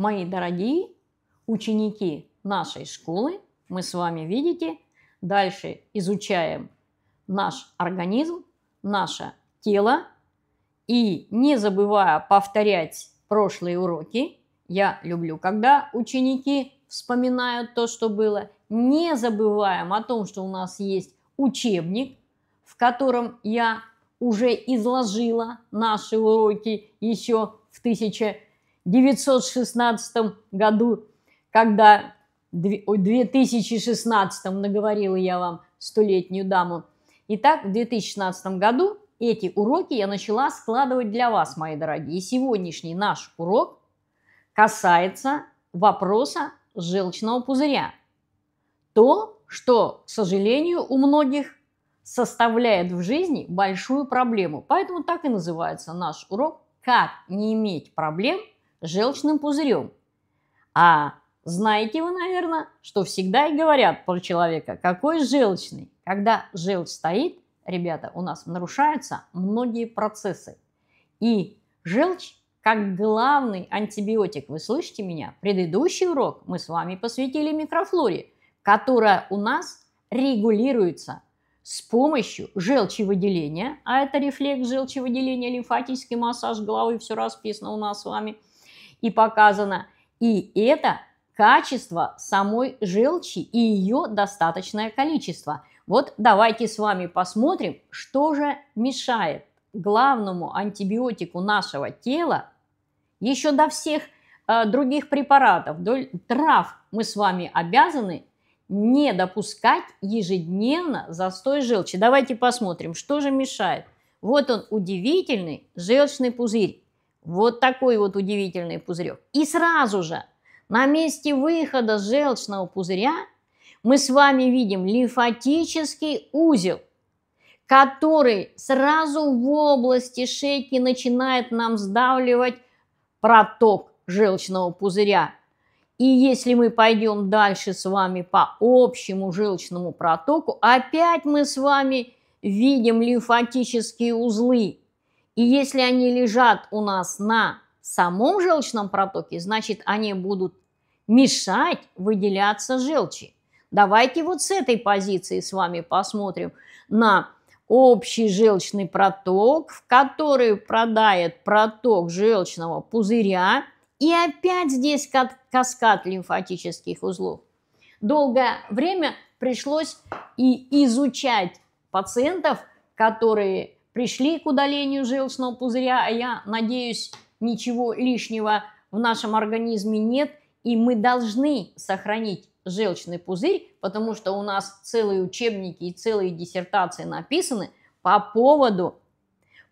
Мои дорогие ученики нашей школы, мы с вами, видите, дальше изучаем наш организм, наше тело. И не забывая повторять прошлые уроки, я люблю, когда ученики вспоминают то, что было, не забываем о том, что у нас есть учебник, в котором я уже изложила наши уроки еще в 1000 916 году, когда в 2016 наговорила я вам столетнюю даму. Итак, в 2016 году эти уроки я начала складывать для вас, мои дорогие. И сегодняшний наш урок касается вопроса желчного пузыря. То, что, к сожалению, у многих составляет в жизни большую проблему. Поэтому так и называется наш урок «Как не иметь проблем – желчным пузырем. А знаете вы, наверное, что всегда и говорят про человека, какой желчный. Когда желчь стоит, ребята, у нас нарушаются многие процессы. И желчь как главный антибиотик, вы слышите меня? Предыдущий урок мы с вами посвятили микрофлоре, которая у нас регулируется с помощью желчевыделения, а это рефлекс желчевыделения, лимфатический массаж головы, все расписано у нас с вами – и показано. И это качество самой желчи и ее достаточное количество. Вот давайте с вами посмотрим, что же мешает главному антибиотику нашего тела еще до всех э, других препаратов, до трав мы с вами обязаны не допускать ежедневно застой желчи. Давайте посмотрим, что же мешает. Вот он, удивительный желчный пузырь. Вот такой вот удивительный пузырек. И сразу же на месте выхода желчного пузыря мы с вами видим лимфатический узел, который сразу в области шейки начинает нам сдавливать проток желчного пузыря. И если мы пойдем дальше с вами по общему желчному протоку, опять мы с вами видим лимфатические узлы, и если они лежат у нас на самом желчном протоке, значит, они будут мешать выделяться желчи. Давайте вот с этой позиции с вами посмотрим на общий желчный проток, в который продает проток желчного пузыря. И опять здесь каскад лимфатических узлов. Долгое время пришлось и изучать пациентов, которые пришли к удалению желчного пузыря, а я надеюсь, ничего лишнего в нашем организме нет, и мы должны сохранить желчный пузырь, потому что у нас целые учебники и целые диссертации написаны по поводу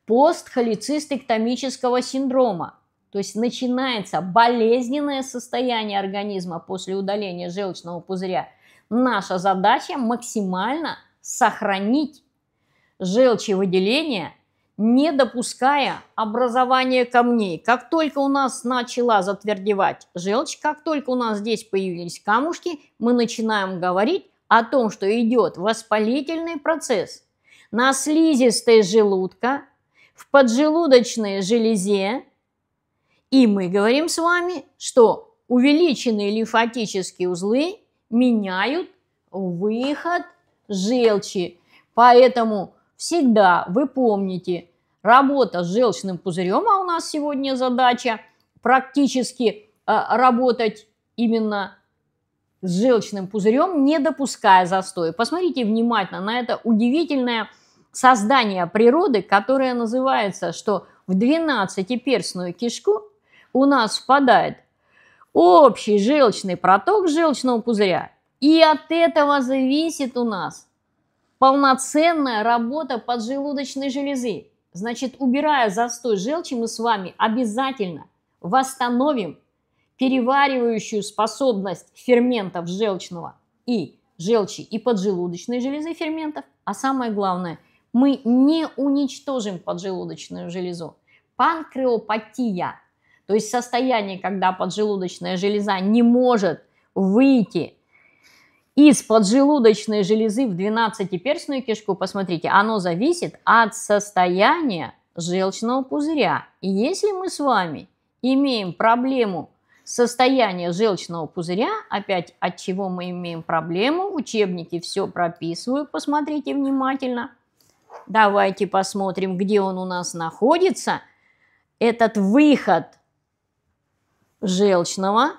постхолецистектомического синдрома. То есть начинается болезненное состояние организма после удаления желчного пузыря. Наша задача максимально сохранить желчевыделения, не допуская образования камней. Как только у нас начала затвердевать желчь, как только у нас здесь появились камушки, мы начинаем говорить о том, что идет воспалительный процесс на слизистой желудка, в поджелудочной железе. И мы говорим с вами, что увеличенные лимфатические узлы меняют выход желчи. Поэтому всегда вы помните, работа с желчным пузырем, а у нас сегодня задача практически э, работать именно с желчным пузырем, не допуская застоя. Посмотрите внимательно на это удивительное создание природы, которое называется, что в 12-перстную кишку у нас впадает общий желчный проток желчного пузыря. И от этого зависит у нас полноценная работа поджелудочной железы. Значит, убирая застой желчи, мы с вами обязательно восстановим переваривающую способность ферментов желчного и желчи и поджелудочной железы ферментов. А самое главное, мы не уничтожим поджелудочную железу. Панкреопатия, то есть состояние, когда поджелудочная железа не может выйти из поджелудочной железы в 12-перстную кишку, посмотрите, оно зависит от состояния желчного пузыря. И если мы с вами имеем проблему состояния желчного пузыря, опять от чего мы имеем проблему, учебники все прописывают, посмотрите внимательно. Давайте посмотрим, где он у нас находится. Этот выход желчного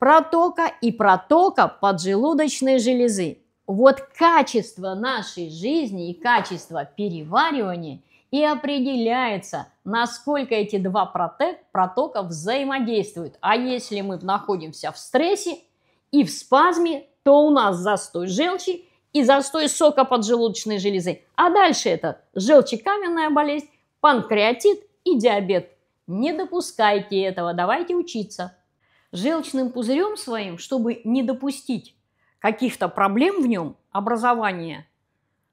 протока и протока поджелудочной железы. Вот качество нашей жизни и качество переваривания и определяется, насколько эти два протока взаимодействуют. А если мы находимся в стрессе и в спазме, то у нас застой желчи и застой сока поджелудочной железы. А дальше это желчекаменная болезнь, панкреатит и диабет. Не допускайте этого, давайте учиться желчным пузырем своим, чтобы не допустить каких-то проблем в нем, образование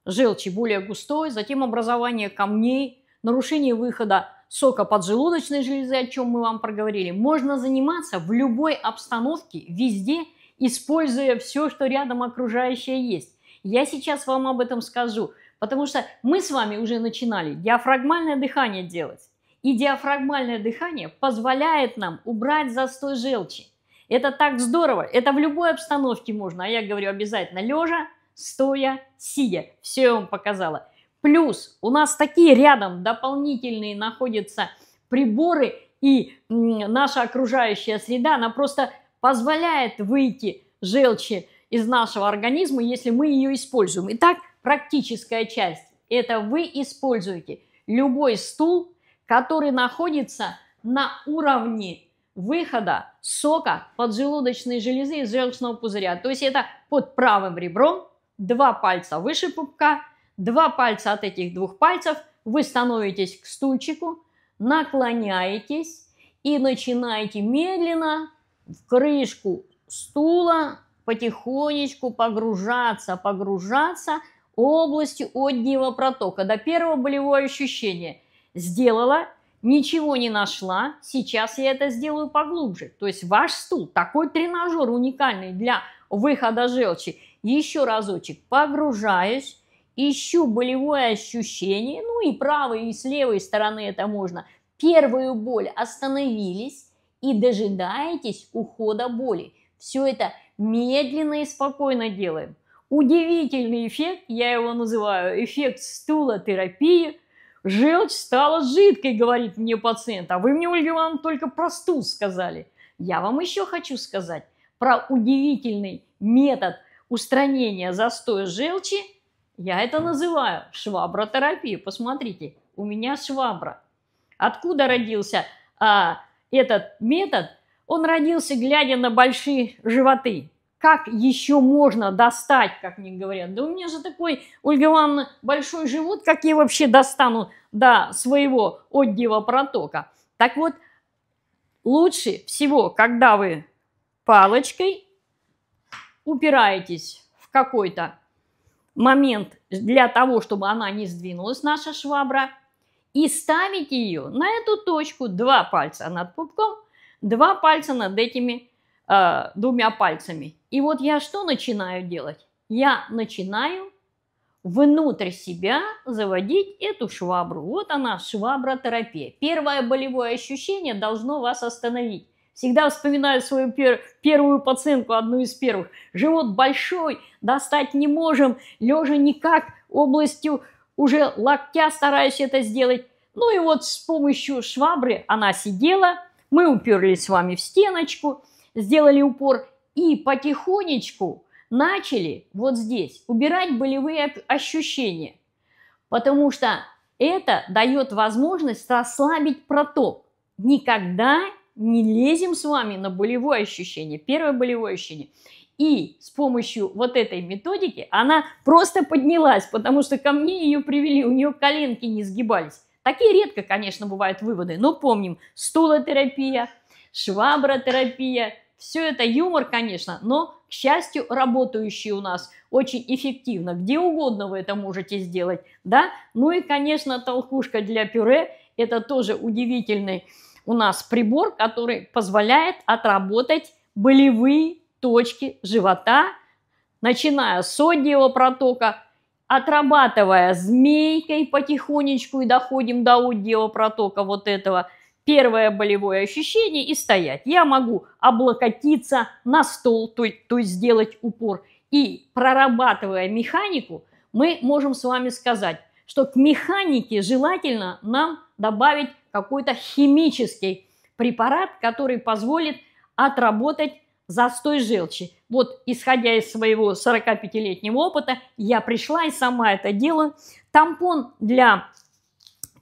желчи более густой, затем образование камней, нарушение выхода сока поджелудочной железы, о чем мы вам проговорили, можно заниматься в любой обстановке, везде, используя все, что рядом окружающее есть. Я сейчас вам об этом скажу, потому что мы с вами уже начинали диафрагмальное дыхание делать. И диафрагмальное дыхание позволяет нам убрать застой желчи. Это так здорово, это в любой обстановке можно, а я говорю обязательно лежа, стоя, сидя. Все я вам показала. Плюс у нас такие рядом дополнительные находятся приборы, и наша окружающая среда, она просто позволяет выйти желчи из нашего организма, если мы ее используем. Итак, практическая часть – это вы используете любой стул, который находится на уровне выхода сока поджелудочной железы из желчного пузыря. То есть это под правым ребром, два пальца выше пупка, два пальца от этих двух пальцев, вы становитесь к стульчику, наклоняетесь и начинаете медленно в крышку стула потихонечку погружаться, погружаться областью отнего протока до первого болевого ощущения – сделала, ничего не нашла, сейчас я это сделаю поглубже. То есть ваш стул, такой тренажер уникальный для выхода желчи. Еще разочек погружаюсь, ищу болевое ощущение, ну и правой, и с левой стороны это можно. Первую боль остановились и дожидаетесь ухода боли. Все это медленно и спокойно делаем. Удивительный эффект, я его называю эффект стула терапии – Желчь стала жидкой, говорит мне пациент, а вы мне, Ольга Ивановна, только просту сказали. Я вам еще хочу сказать про удивительный метод устранения застоя желчи. Я это называю швабротерапию. Посмотрите, у меня швабра. Откуда родился а, этот метод? Он родился, глядя на большие животы как еще можно достать, как мне говорят. Да у меня же такой, Ольга Ивановна, большой живот, как я вообще достану до своего отдела протока. Так вот, лучше всего, когда вы палочкой упираетесь в какой-то момент для того, чтобы она не сдвинулась, наша швабра, и ставите ее на эту точку, два пальца над пупком, два пальца над этими э, двумя пальцами. И вот я что начинаю делать? Я начинаю внутрь себя заводить эту швабру. Вот она, швабра-терапия. Первое болевое ощущение должно вас остановить. Всегда вспоминаю свою пер первую пациентку, одну из первых. Живот большой, достать не можем, лежа никак, областью уже локтя стараюсь это сделать. Ну и вот с помощью швабры она сидела, мы уперлись с вами в стеночку – сделали упор и потихонечку начали вот здесь убирать болевые ощущения, потому что это дает возможность расслабить проток. Никогда не лезем с вами на болевое ощущение, первое болевое ощущение. И с помощью вот этой методики она просто поднялась, потому что ко мне ее привели, у нее коленки не сгибались. Такие редко, конечно, бывают выводы, но помним, стулотерапия, швабротерапия, все это юмор, конечно, но, к счастью, работающий у нас очень эффективно. Где угодно вы это можете сделать, да? Ну и, конечно, толкушка для пюре – это тоже удивительный у нас прибор, который позволяет отработать болевые точки живота, начиная с отдела протока, отрабатывая змейкой потихонечку и доходим до отдела протока вот этого – первое болевое ощущение и стоять. Я могу облокотиться на стол, то, то есть сделать упор. И прорабатывая механику, мы можем с вами сказать, что к механике желательно нам добавить какой-то химический препарат, который позволит отработать застой желчи. Вот, исходя из своего 45-летнего опыта, я пришла и сама это делаю. Тампон, для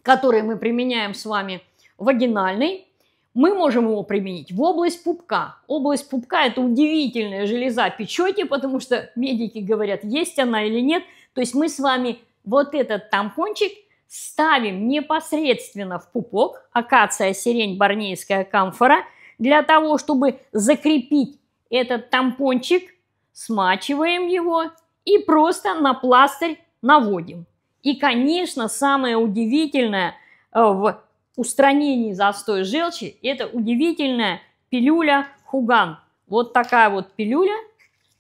который мы применяем с вами – вагинальный, мы можем его применить в область пупка. Область пупка – это удивительная железа печети, потому что медики говорят, есть она или нет. То есть мы с вами вот этот тампончик ставим непосредственно в пупок, акация, сирень, барнейская камфора, для того, чтобы закрепить этот тампончик, смачиваем его и просто на пластырь наводим. И, конечно, самое удивительное э, в устранении застоя желчи. Это удивительная пилюля Хуган. Вот такая вот пилюля.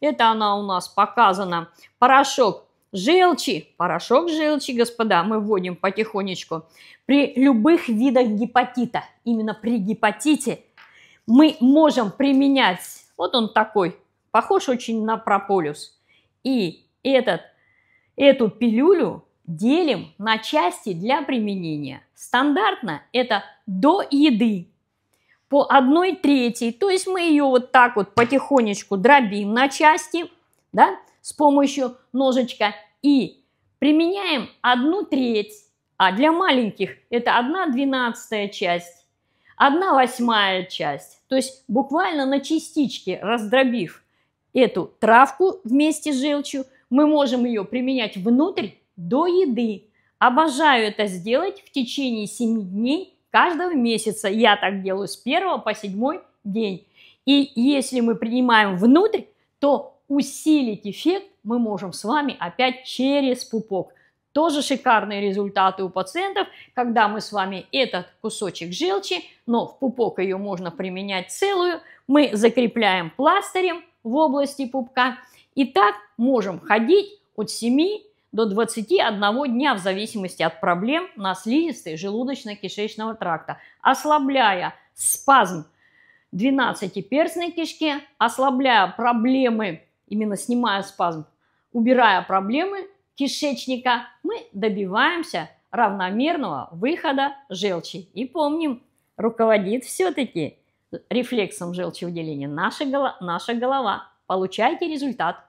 Это она у нас показана. Порошок желчи, порошок желчи, господа, мы вводим потихонечку. При любых видах гепатита, именно при гепатите, мы можем применять, вот он такой, похож очень на прополис. И этот, эту пилюлю делим на части для применения. Стандартно это до еды по одной трети, то есть мы ее вот так вот потихонечку дробим на части, да, с помощью ножичка и применяем одну треть, а для маленьких это одна двенадцатая часть, одна восьмая часть, то есть буквально на частички раздробив эту травку вместе с желчью, мы можем ее применять внутрь до еды. Обожаю это сделать в течение 7 дней каждого месяца. Я так делаю с 1 по 7 день. И если мы принимаем внутрь, то усилить эффект мы можем с вами опять через пупок. Тоже шикарные результаты у пациентов, когда мы с вами этот кусочек желчи, но в пупок ее можно применять целую, мы закрепляем пластырем в области пупка. И так можем ходить от 7 до 21 дня в зависимости от проблем на слизистой желудочно-кишечного тракта, ослабляя спазм 12-перстной кишки, ослабляя проблемы, именно снимая спазм, убирая проблемы кишечника, мы добиваемся равномерного выхода желчи. И помним, руководит все-таки рефлексом желчевыделения наша, наша голова. Получайте результат.